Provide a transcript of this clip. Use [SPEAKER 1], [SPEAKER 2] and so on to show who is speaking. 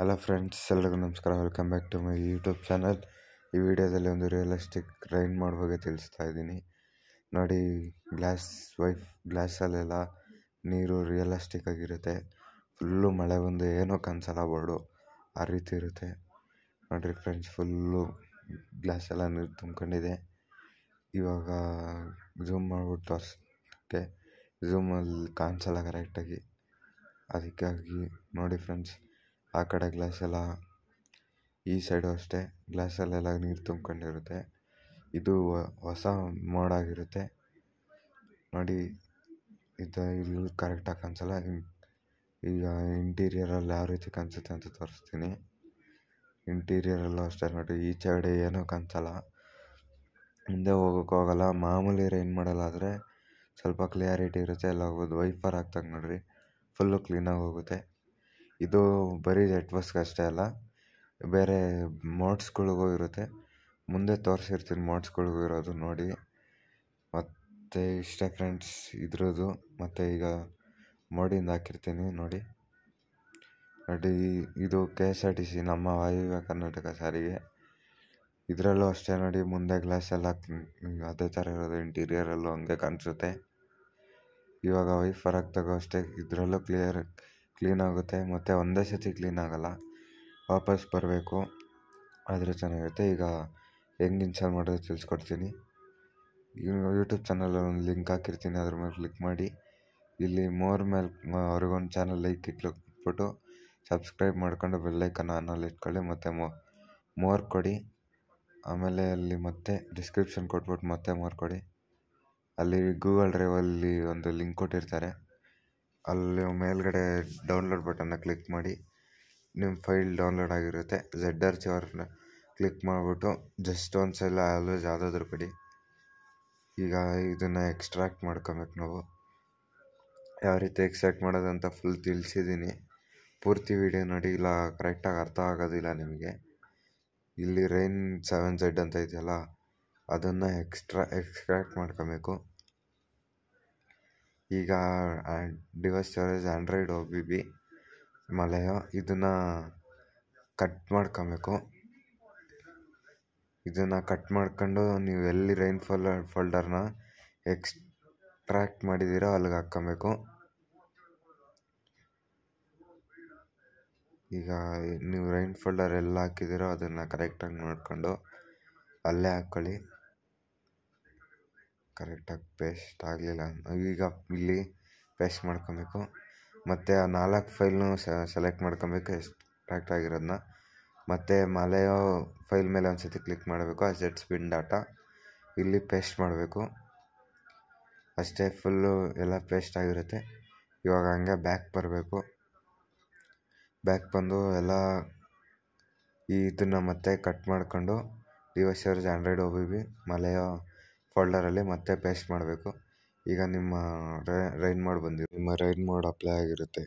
[SPEAKER 1] hello friends ಎಲ್ಲರಿಗೂ ನಮಸ್ಕಾರ welcome back to my YouTube channel ಈ ವಿಡಿಯೋದಲ್ಲಿ ಒಂದು ರಿಯಲಿಸ್ಟಿಕ್ ರೈನ್ ಮಾಡೋ ಬಗ್ಗೆ ತಿಳಿಸ್ತಾ ಇದ್ದೀನಿ ನೋಡಿ ಗ್ಲಾಸ್ ವೈಫ್ ಗ್ಲಾಸಲ್ಲೆಲ್ಲ ನೀರು ರಿಯಲಿಸ್ಟಿಕ್ ಆಗಿರುತ್ತೆ ಫುಲ್ಲು ಮಳೆ ಬಂದು ಏನೋ ಕಾಣಿಸಲ್ಲ ಬೋರ್ಡು ಆ ರೀತಿ ಇರುತ್ತೆ ನೋಡಿರಿ ಫ್ರೆಂಡ್ಸ್ ಫುಲ್ಲು ಗ್ಲಾಸೆಲ್ಲ ನೀರು ತುಂಬ್ಕೊಂಡಿದೆ ಇವಾಗ ಝೂಮ್ ಮಾಡ್ಬಿಟ್ಟು ತೋರಿಸೋಕ್ಕೆ ಝೂಮಲ್ಲಿ ಕಾಣಿಸಲ್ಲ ಕರೆಕ್ಟಾಗಿ ಅದಕ್ಕಾಗಿ ನೋಡಿ ಫ್ರೆಂಡ್ಸ್ ಆ ಕಡೆ ಗ್ಲಾಸೆಲ್ಲ ಈ ಸೈಡು ಅಷ್ಟೇ ಗ್ಲಾಸಲ್ಲೆಲ್ಲ ನೀರು ತುಂಬ್ಕೊಂಡಿರುತ್ತೆ ಇದು ಹೊಸ ಮೋಡ್ ಆಗಿರುತ್ತೆ ನೋಡಿ ಇದು ಇಲ್ಲಿ ಕರೆಕ್ಟಾಗಿ ಕಾಣಿಸಲ್ಲ ಈಗ ಇಂಟೀರಿಯರಲ್ಲಿ ಯಾವ ರೀತಿ ಕಾಣಿಸುತ್ತೆ ಅಂತ ತೋರಿಸ್ತೀನಿ ಇಂಟೀರಿಯರಲ್ಲೂ ಅಷ್ಟೇ ನೋಡಿ ಚಡೆ ಏನೂ ಕಾಣಿಸಲ್ಲ ಮುಂದೆ ಹೋಗೋಕೆ ಹೋಗಲ್ಲ ಮಾಮೂಲಿ ರೈನ್ ಮಾಡಲ್ಲ ಆದರೆ ಸ್ವಲ್ಪ ಕ್ಲಿಯಾರಿಟಿ ಇರುತ್ತೆ ಎಲ್ಲ ಹೋಗೋದು ವೈಫರ್ ಹಾಕ್ದಾಗ ನೋಡಿರಿ ಫುಲ್ಲು ಕ್ಲೀನಾಗಿ ಹೋಗುತ್ತೆ ಇದು ಬರೀ ಜೆಟ್ ಅಷ್ಟೇ ಅಲ್ಲ ಬೇರೆ ಮೋಡ್ಸ್ಗಳಿಗೂ ಇರುತ್ತೆ ಮುಂದೆ ತೋರಿಸಿರ್ತೀನಿ ಮೋಡ್ಸ್ಗಳಿಗೂ ಇರೋದು ನೋಡಿ ಮತ್ತು ಇಷ್ಟೇ ಫ್ರೆಂಡ್ಸ್ ಇದ್ರದ್ದು ಮತ್ತು ಈಗ ಮೋಡಿಂದ ಹಾಕಿರ್ತೀನಿ ನೋಡಿ ನೋಡಿ ಇದು K S R T C ನಮ್ಮ ವಾಯುವ್ಯ ಕರ್ನಾಟಕ ಸಾರಿಗೆ ಇದರಲ್ಲೂ ಅಷ್ಟೇ ನೋಡಿ ಮುಂದೆ ಗ್ಲಾಸ್ ಎಲ್ಲ ಅದೇ ಥರ ಇರೋದು ಇಂಟೀರಿಯರಲ್ಲೂ ಹಂಗೆ ಕಾಣಿಸುತ್ತೆ ಇವಾಗ ವೈಫರ್ ಹೊರಗೆ ತಗೋ ಅಷ್ಟೇ ಇದರಲ್ಲೂ ಕ್ಲಿಯರ್ ಕ್ಲೀನ್ ಆಗುತ್ತೆ ಮತ್ತು ಒಂದೇ ಸತಿ ಕ್ಲೀನ್ ಆಗೋಲ್ಲ ವಾಪಸ್ ಬರಬೇಕು ಆದರೆ ಚೆನ್ನಾಗಿರುತ್ತೆ ಈಗ ಹೆಂಗೆ ಇನ್ಸ್ಟಾಲ್ ಮಾಡೋದು ತಿಳಿಸ್ಕೊಡ್ತೀನಿ ಯೂಟ್ಯೂಬ್ ಚಾನಲಲ್ಲಿ ಒಂದು ಲಿಂಕ್ ಹಾಕಿರ್ತೀನಿ ಅದ್ರ ಮೇಲೆ ಕ್ಲಿಕ್ ಮಾಡಿ ಇಲ್ಲಿ ಮೋರ್ ಮೇಲೆ ಅವ್ರಿಗೊಂದು ಚಾನಲ್ ಲೈಕ್ ಇಟ್ಬಿಟ್ಟು ಸಬ್ಸ್ಕ್ರೈಬ್ ಮಾಡ್ಕೊಂಡು ಬೆಲ್ಲೈಕನ್ ಆನಲ್ಲಿ ಇಟ್ಕೊಳ್ಳಿ ಮತ್ತು ಮೋರ್ ಕೊಡಿ ಆಮೇಲೆ ಅಲ್ಲಿ ಮತ್ತೆ ಡಿಸ್ಕ್ರಿಪ್ಷನ್ ಕೊಟ್ಬಿಟ್ಟು ಮತ್ತೆ ಮೋರ್ ಕೊಡಿ ಅಲ್ಲಿ ಗೂಗಲ್ ಡ್ರೈವಲ್ಲಿ ಒಂದು ಲಿಂಕ್ ಕೊಟ್ಟಿರ್ತಾರೆ ಅಲ್ಲಿ ಮೇಲ್ಗಡೆ ಡೌನ್ಲೋಡ್ ಬಟನ್ನ ಕ್ಲಿಕ್ ಮಾಡಿ ನಿಮ್ಮ ಫೈಲ್ ಡೌನ್ಲೋಡ್ ಆಗಿರುತ್ತೆ ಝೆಡ್ ಆರ್ ಚಿವರ್ನ ಕ್ಲಿಕ್ ಮಾಡಿಬಿಟ್ಟು ಜಸ್ಟ್ ಒಂದು ಸಲ ಆಲ್ವೇಸ್ ಯಾವುದಾದ್ರೂ ಕೊಡಿ ಈಗ ಇದನ್ನು ಎಕ್ಸ್ಟ್ರಾಕ್ಟ್ ಮಾಡ್ಕೊಬೇಕು ನಾವು ಯಾವ ರೀತಿ ಎಕ್ಸ್ಟ್ರಾಕ್ಟ್ ಮಾಡೋದಂತ ಫುಲ್ ತಿಳಿಸಿದ್ದೀನಿ ಪೂರ್ತಿ ವಿಡಿಯೋ ನೋಡಿ ಇಲ್ಲ ಕರೆಕ್ಟಾಗಿ ಅರ್ಥ ಆಗೋದಿಲ್ಲ ನಿಮಗೆ ಇಲ್ಲಿ ರೈನ್ ಸೆವೆನ್ ಝೆಡ್ ಅಂತ ಇದೆಯಲ್ಲ ಅದನ್ನು ಎಕ್ಸ್ಟ್ರಾ ಎಕ್ಸ್ಟ್ರಾಕ್ಟ್ ಮಾಡ್ಕೊಬೇಕು ಈಗ device storage Android O B B ಇದನ್ನು ಕಟ್ ಮಾಡ್ಕೊಬೇಕು ಇದನ್ನು ಕಟ್ ಮಾಡ್ಕೊಂಡು ನೀವು ಎಲ್ಲಿ ರೈನ್ ಫೋಲ್ಡರ್ ಫೋಲ್ಡರ್ನ ಎಕ್ಸ್ಟ್ರಾಕ್ಟ್ ಮಾಡಿದ್ದೀರೋ ಅಲ್ಲಿಗೆ ಹಾಕ್ಕೊಬೇಕು ಈಗ ನೀವು ರೈನ್ ಫೋಲ್ಡರ್ ಎಲ್ಲ ಹಾಕಿದ್ದೀರೋ ಅದನ್ನು ಕರೆಕ್ಟಾಗಿ ನೋಡಿಕೊಂಡು ಅಲ್ಲೇ ಹಾಕ್ಕೊಳ್ಳಿ ಕರೆಕ್ಟಾಗಿ ಪೇಸ್ಟ್ ಆಗಲಿಲ್ಲ ಈಗ ಇಲ್ಲಿ ಪೇಸ್ಟ್ ಮಾಡ್ಕೊಬೇಕು ಮತ್ತು ಆ ನಾಲ್ಕು ಫೈಲ್ನು ಸೆಲೆಕ್ಟ್ ಮಾಡ್ಕೊಬೇಕು ಎಷ್ಟು ಆಗಿರೋದನ್ನ ಮತ್ತು ಮಲೆಯೋ ಫೈಲ್ ಮೇಲೆ ಒಂದು ಸತಿ ಕ್ಲಿಕ್ ಮಾಡಬೇಕು ಆ ಜೆಟ್ ಸ್ಪಿನ್ ಡಾಟಾ ಇಲ್ಲಿ ಪೇಸ್ಟ್ ಮಾಡಬೇಕು ಅಷ್ಟೇ ಫುಲ್ಲು ಎಲ್ಲ ಪೇಸ್ಟ್ ಆಗಿರುತ್ತೆ ಇವಾಗ ಹಂಗೆ ಬ್ಯಾಕ್ ಬರಬೇಕು ಬ್ಯಾಕ್ ಬಂದು ಎಲ್ಲ ಈ ಇದನ್ನು ಮತ್ತೆ ಕಟ್ ಮಾಡಿಕೊಂಡು device Android O B ಮಲೆಯೋ ಫೋಲ್ಡರಲ್ಲಿ ಮತ್ತೆ ಪೇಸ್ಟ್ ಮಾಡಬೇಕು ಈಗ ನಿಮ್ಮ ರೈನ್ ಮೋಡ್ ಬಂದಿದೆ ನಿಮ್ಮ ರೈನ್ ಮೋಡ್ ಅಪ್ಲೈ ಆಗಿರುತ್ತೆ